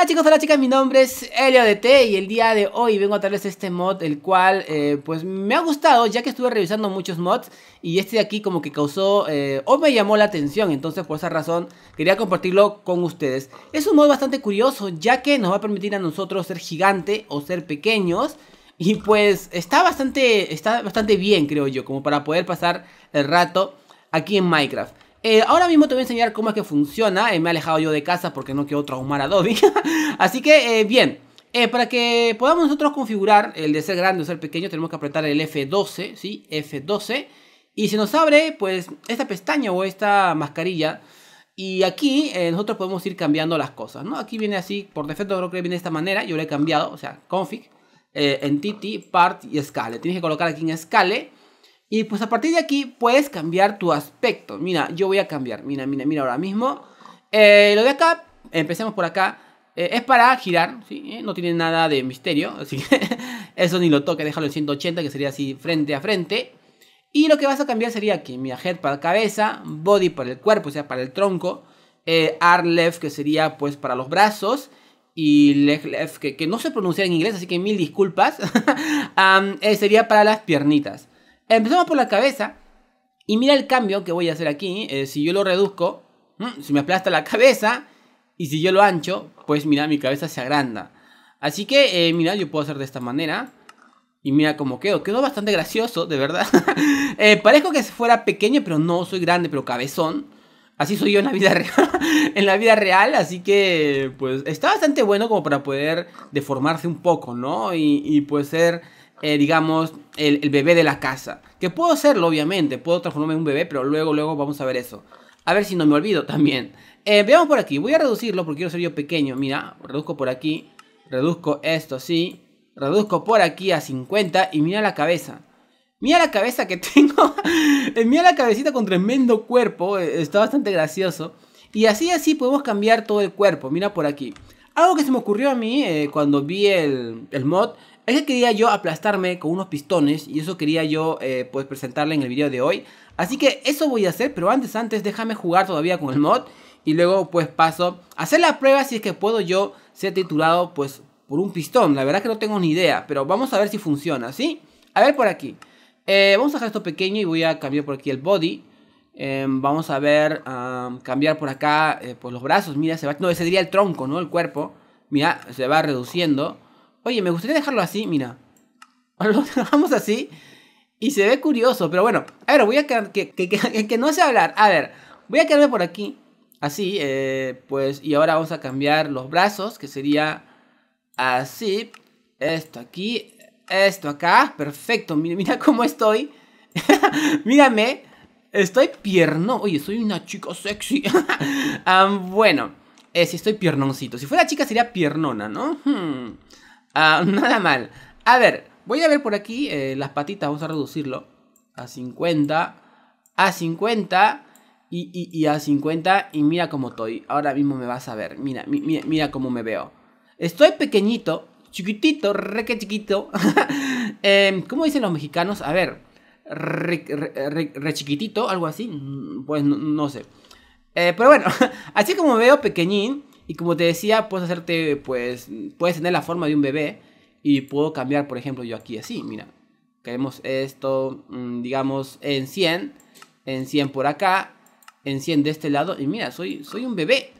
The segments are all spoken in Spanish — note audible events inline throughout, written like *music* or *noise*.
Hola chicos, hola chicas, mi nombre es Elio de y el día de hoy vengo a traerles este mod el cual eh, pues me ha gustado ya que estuve revisando muchos mods y este de aquí como que causó eh, o me llamó la atención entonces por esa razón quería compartirlo con ustedes. Es un mod bastante curioso ya que nos va a permitir a nosotros ser gigante o ser pequeños y pues está bastante, está bastante bien creo yo como para poder pasar el rato aquí en Minecraft. Eh, ahora mismo te voy a enseñar cómo es que funciona. Eh, me he alejado yo de casa porque no quiero traumar a Dobby. *laughs* Así que, eh, bien. para que podamos nosotros configurar el de ser grande o ser pequeño, tenemos que apretar el F12, ¿sí? F12. Y se nos abre, pues, esta pestaña o esta mascarilla. Y aquí nosotros podemos ir cambiando las cosas, ¿no? Aquí viene así, por defecto creo que viene de esta manera. Yo lo he cambiado, o sea, config, entity, part y scale. Tienes que colocar aquí en scale. Y pues a partir de aquí puedes cambiar tu aspecto. Mira, yo voy a cambiar. Mira, mira, mira ahora mismo. Eh, lo de acá, empecemos por acá. Eh, es para girar, ¿sí? Eh, no tiene nada de misterio. *laughs* Así que eso ni lo toque, déjalo en 180, que sería así frente a frente. Y lo que vas a cambiar sería aquí, mira, head para cabeza, body para el cuerpo, o sea, para el tronco. Eh, arm left, que sería pues para los brazos y leg que, que, no se pronuncia en inglés, así que mil disculpas, *laughs* sería para las piernitas. Empezamos por la cabeza. Y mira el cambio que voy a hacer aquí. Eh, si yo lo reduzco, mm, si me aplasta la cabeza. Y si yo lo ancho, pues mira, mi cabeza se agranda. Así que, eh, mira, yo puedo hacer de esta manera. Y mira cómo quedó. Quedó bastante gracioso, de verdad. *laughs* Eh, parezco que fuera pequeño, pero no, soy grande, pero cabezón. Así soy yo en la vida *laughs* real. en la vida real, así que, pues, está bastante bueno como para poder deformarse un poco, ¿no? Y, y pues ser eh, digamos, el, bebé de la casa. Que puedo hacerlo, obviamente, puedo transformarme en un bebé, pero luego, luego vamos a ver eso. A ver si no me olvido también. Eh, veamos por aquí, voy a reducirlo porque quiero ser yo pequeño. Mira, reduzco por aquí, reduzco esto así, reduzco por aquí a 50 y mira la cabeza. Mira la cabeza que *laughs* tengo. Eh, mira la cabecita con tremendo cuerpo. Está bastante gracioso. Y así así podemos cambiar todo el cuerpo. Mira por aquí. Algo que se me ocurrió a mí cuando vi el, el, mod es que quería yo aplastarme con unos pistones y eso quería yo eh, pues presentarle en el video de hoy. Así que eso voy a hacer, pero antes, antes déjame jugar todavía con el mod y luego pues paso a hacer la prueba si es que puedo yo ser titulado pues por un pistón. La verdad que no tengo ni idea, pero vamos a ver si funciona, ¿sí? A ver por aquí. Eh, vamos a dejar esto pequeño y voy a cambiar por aquí el body. Em, vamos a ver, cambiar por acá eh, por pues, los brazos. Mira, se va... No, ese sería el tronco, ¿no? El cuerpo. Mira, se va reduciendo oye, me gustaría dejarlo así, mira. *laughs* Lo dejamos así y se ve curioso, pero bueno, a ver, voy a quedar, que, no sé hablar. A ver, voy a quedarme por aquí, así, eh, pues, y ahora vamos a cambiar los brazos, que sería así, esto aquí, esto acá, perfecto, mira, cómo estoy. *laughs* Mírame, estoy pierno. Oye, soy una chica sexy. *laughs* Ah, bueno, eh, si estoy piernoncito. Si fuera chica sería piernona, ¿no? Hmm. Ah, *laughs* nada mal. A ver, voy a ver por aquí eh, las patitas. Vamos a reducirlo a 50. A 50. Y, a 50. Y mira cómo estoy. Ahora mismo me vas a ver. Mira, mira, cómo me veo. Estoy pequeñito. Chiquitito, re que chiquito. *laughs* Em, ¿Cómo dicen los mexicanos? A ver. Re, chiquitito, algo así. Mm, pues no, sé. Eh, pero bueno, *laughs* así como me veo pequeñín. Y como te decía, puedes hacerte, pues, puedes tener la forma de un bebé y puedo cambiar, por ejemplo, yo aquí así, mira. Queremos esto, mm, digamos, en 100, en 100 por acá, en 100 de este lado. Y mira, soy, soy un bebé.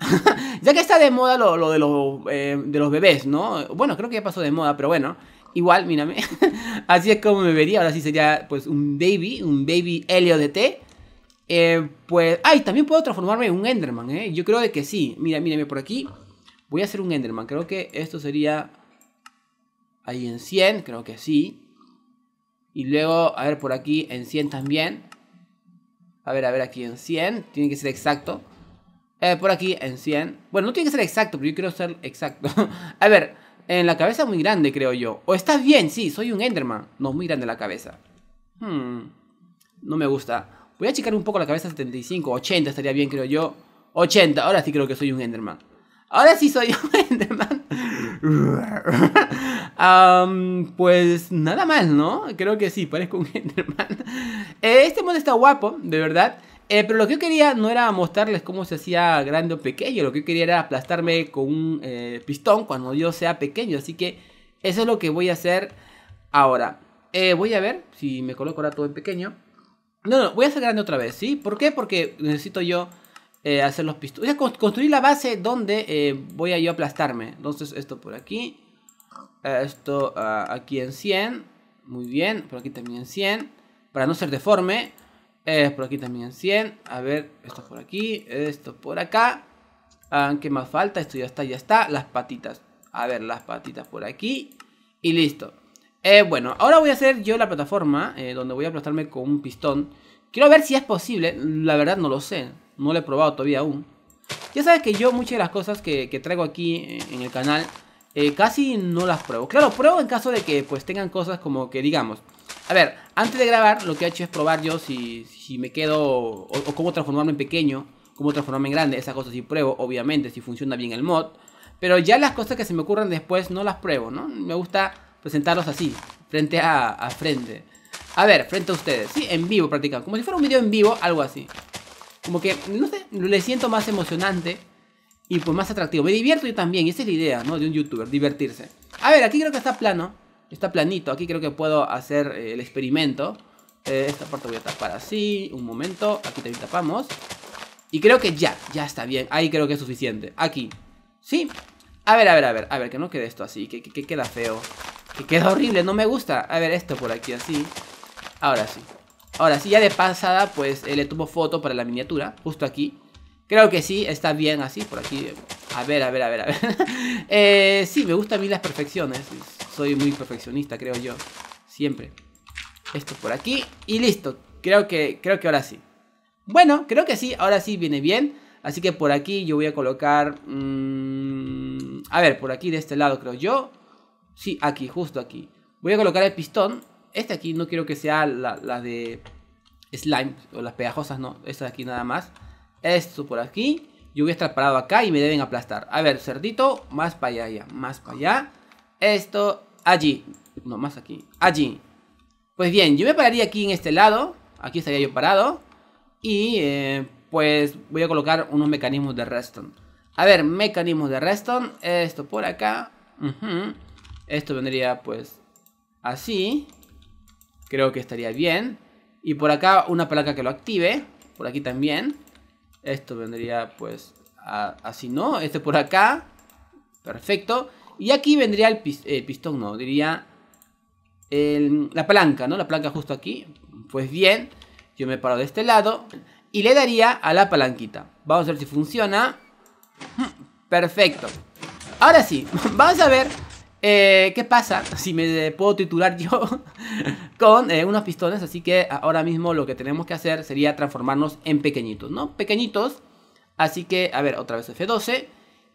*laughs* ya que está de moda lo, de, los, eh, de los bebés, ¿no? Bueno, creo que ya pasó de moda, pero bueno. Igual, mírame. *laughs* así es como me vería. Ahora sí sería, pues, un baby, un baby helio de té. Eh, pues, ay, también puedo transformarme en un Enderman, ¿eh? Yo creo que sí. Mira, mírame por aquí. Voy a hacer un Enderman. Creo que esto sería ahí en 100, creo que sí. Y luego, a ver, por aquí en 100 también. A ver, a ver, aquí en 100. Tiene que ser exacto. Eh, por aquí en 100. Bueno, no tiene que ser exacto, pero yo quiero ser exacto. *laughs* a ver, en la cabeza muy grande, creo yo. O estás bien, sí, soy un Enderman. No, muy grande la cabeza. Hmm, no me gusta. Voy a checar un poco la cabeza 75, 80 estaría bien, creo yo. 80, ahora sí creo que soy un Enderman. Ahora sí soy *laughs* un Enderman. *laughs* pues nada más, ¿no? Creo que sí, parezco un *laughs* Enderman. este mod está guapo, de verdad. Eh, pero lo que yo quería no era mostrarles cómo se hacía grande o pequeño, lo que yo quería era aplastarme con un eh, pistón cuando yo sea pequeño, así que eso es lo que voy a hacer ahora. Eh, voy a ver si me coloco ahora todo en pequeño. No, no, voy a hacer grande otra vez, ¿sí? ¿Por qué? Porque necesito yo eh, hacer los pistones. Voy a construir la base donde eh, voy a yo aplastarme. Entonces, esto por aquí. Esto ah, aquí en 100. Muy bien. Por aquí también en 100. Para no ser deforme. Eh, por aquí también en 100. A ver, esto por aquí. Esto por acá. Ah, ¿Qué más falta? Esto ya está, ya está. Las patitas. A ver, las patitas por aquí. Y listo. Eh, bueno, ahora voy a hacer yo la plataforma eh, donde voy a aplastarme con un pistón. Quiero ver si es posible, la verdad no lo sé, no lo he probado todavía aún. Ya sabes que yo muchas de las cosas que, traigo aquí eh, en el canal casi no las pruebo. Claro, pruebo en caso de que pues tengan cosas como que digamos. A ver, antes de grabar lo que he hecho es probar yo si, si me quedo o, o cómo transformarme en pequeño, cómo transformarme en grande, esas cosas sí pruebo, obviamente, si funciona bien el mod. Pero ya las cosas que se me ocurran después no las pruebo, ¿no? Me gusta presentarlos así, frente a, frente. A ver, frente a ustedes, sí, en vivo prácticamente, como si fuera un video en vivo, algo así. Como que, no sé, le siento más emocionante y pues más atractivo. Me divierto yo también, y esa es la idea, ¿no? De un youtuber, divertirse. A ver, aquí creo que está plano, está planito, aquí creo que puedo hacer eh, el experimento. Eh, esta parte voy a tapar así, un momento, aquí también tapamos. Y creo que ya, ya está bien, ahí creo que es suficiente. Aquí, ¿sí? A ver, a ver, a ver, a ver, que no quede esto así, que queda feo. Que queda horrible, no me gusta. A ver, esto por aquí, así. Ahora sí. Ahora sí, ya de pasada, pues eh, le tomo foto para la miniatura, justo aquí. Creo que sí, está bien así, por aquí. A ver, a ver, a ver, a ver. *laughs* eh, sí, me gustan a mí las perfecciones. Soy muy perfeccionista, creo yo. Siempre. Esto por aquí. Y listo. Creo que, creo que ahora sí. Bueno, creo que sí, ahora sí viene bien. Así que por aquí yo voy a colocar... Mm, a ver, por aquí de este lado creo yo. Sí, aquí, justo aquí. Voy a colocar el pistón. Este aquí no quiero que sea la, de slime o las pegajosas, no. Esta de aquí nada más. Esto por aquí. Yo voy a estar parado acá y me deben aplastar. A ver, cerdito, más para allá, más para allá. Esto, allí. No, más aquí. Allí. Pues bien, yo me pararía aquí en este lado. Aquí estaría yo parado. Y eh, pues voy a colocar unos mecanismos de redstone. A ver, mecanismos de redstone. Esto por acá. Esto vendría pues así. Creo que estaría bien. Y por acá una palanca que lo active. Por aquí también. Esto vendría pues así, ¿no? Este por acá. Perfecto. Y aquí vendría el eh, pistón, no, diría la palanca, ¿no? La palanca justo aquí. Pues bien, yo me paro de este lado y le daría a la palanquita. Vamos a ver si funciona. Perfecto. Ahora sí, *laughs* vamos a ver eh, ¿Qué pasa? Si me puedo titular yo *laughs* con eh, unos pistones, así que ahora mismo lo que tenemos que hacer sería transformarnos en pequeñitos, ¿no? Pequeñitos, así que, a ver, otra vez F12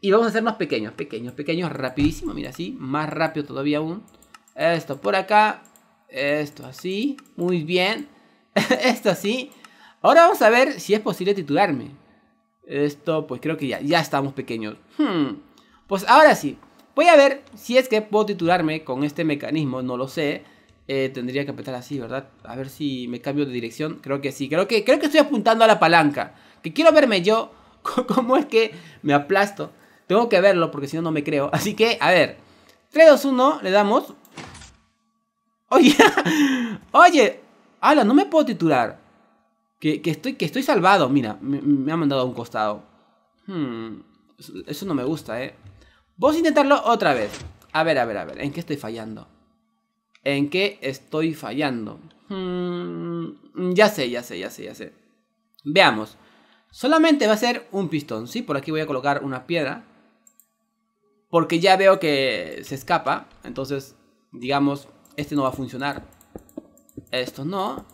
y vamos a hacernos pequeños, pequeños, pequeños, rapidísimo, mira así, más rápido todavía aún. Esto por acá, esto así, muy bien, *laughs* esto así. Ahora vamos a ver si es posible titularme. Esto, pues creo que ya, ya estamos pequeños. Hmm, pues ahora sí, Voy a ver si es que puedo titularme con este mecanismo, no lo sé. Eh, tendría que apretar así, ¿verdad? A ver si me cambio de dirección. Creo que sí, creo que, creo que estoy apuntando a la palanca. Que quiero verme yo *laughs* cómo es que me aplasto. Tengo que verlo porque si no, no me creo. *laughs* Así que, a ver. 3, 2, 1, le damos. Oye, *laughs* oye. Ala, no me puedo titular. Que, estoy, que estoy salvado. Mira, me, ha mandado a un costado. Hmm, eso no me gusta, ¿eh? a intentarlo otra vez. A ver, a ver, a ver. ¿En qué estoy fallando? ¿En qué estoy fallando? Hmm, ya sé, ya sé, ya sé, ya sé. Veamos. Solamente va a ser un pistón, ¿sí? Por aquí voy a colocar una piedra. Porque ya veo que se escapa. Entonces, digamos, este no va a funcionar. Esto no.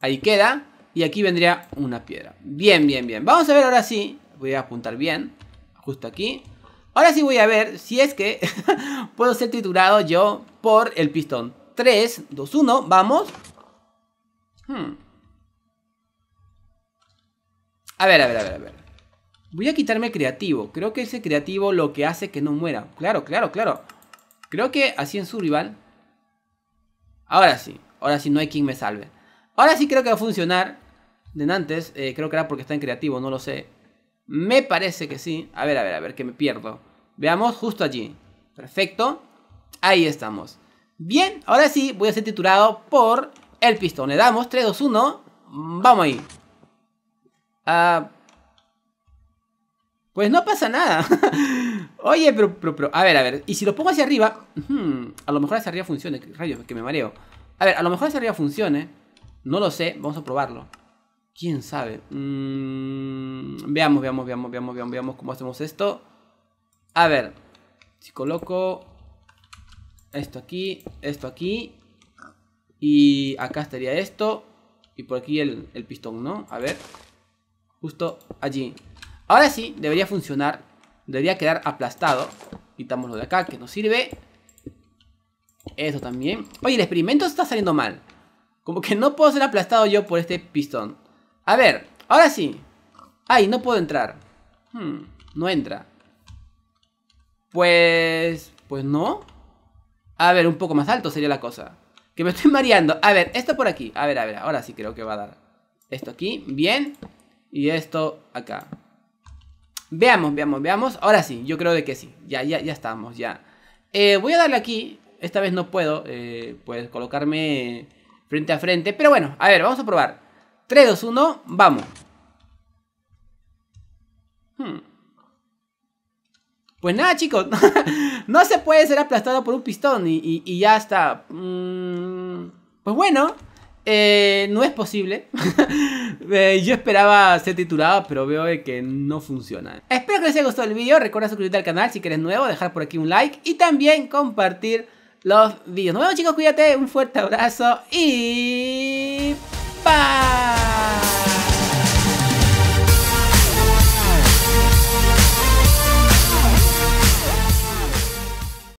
Ahí queda. Y aquí vendría una piedra. Bien, bien, bien. Vamos a ver ahora sí. Voy a apuntar bien. Justo aquí. Ahora sí voy a ver si es que *laughs* puedo ser titulado yo por el pistón. 3, 2, 1, vamos. Hmm. A ver, a ver, a ver, a ver. Voy a quitarme creativo. Creo que ese creativo lo que hace que no muera. Claro, claro, claro. Creo que así en su rival. Ahora sí. Ahora sí no hay quien me salve. Ahora sí creo que va a funcionar. De antes, eh, creo que era porque está en creativo, no lo sé. Me parece que sí. A ver, a ver, a ver, que me pierdo. Veamos justo allí. Perfecto. Ahí estamos. Bien, ahora sí voy a ser titulado por el pistón. Le damos 3, 2, 1. Vamos ahí. Ah, pues no pasa nada. Oye, pero, a ver, a ver. Y si lo pongo hacia arriba... a lo mejor hacia arriba funcione. Rayos, que me mareo. A ver, a lo mejor hacia arriba funcione. No lo sé, vamos a probarlo. ¿Quién sabe? veamos, veamos, veamos, veamos, veamos cómo hacemos esto. A ver, si coloco esto aquí, esto aquí, y acá estaría esto, y por aquí el, pistón, ¿no? A ver, justo allí. Ahora sí, debería funcionar, debería quedar aplastado. Quitamos lo de acá, que nos sirve. Eso también. Oye, el experimento está saliendo mal. Como que no puedo ser aplastado yo por este pistón. A ver, ahora sí. Ay, no puedo entrar. Hmm, no entra. Pues. Pues no. A ver, un poco más alto sería la cosa. Que me estoy mareando. A ver, esto por aquí. A ver, a ver, ahora sí creo que va a dar. Esto aquí, bien. Y esto acá. Veamos, veamos, veamos. Ahora sí, yo creo de que sí. Ya, ya, ya estamos, ya. Eh, voy a darle aquí. Esta vez no puedo, eh, pues, colocarme frente a frente. Pero bueno, a ver, vamos a probar. 3, 2, 1, vamos. Hmm. Pues nada, chicos, *laughs* no se puede ser aplastado por un pistón y, ya está. Mm, pues bueno, eh, no es posible. *laughs* Eh, yo esperaba ser titulado, pero veo que no funciona. Espero que les haya gustado el video, Recuerda suscribirte al canal si eres nuevo, dejar por aquí un like y también compartir los vídeos. Nos vemos chicos, cuídate, un fuerte abrazo y... ¡Bye!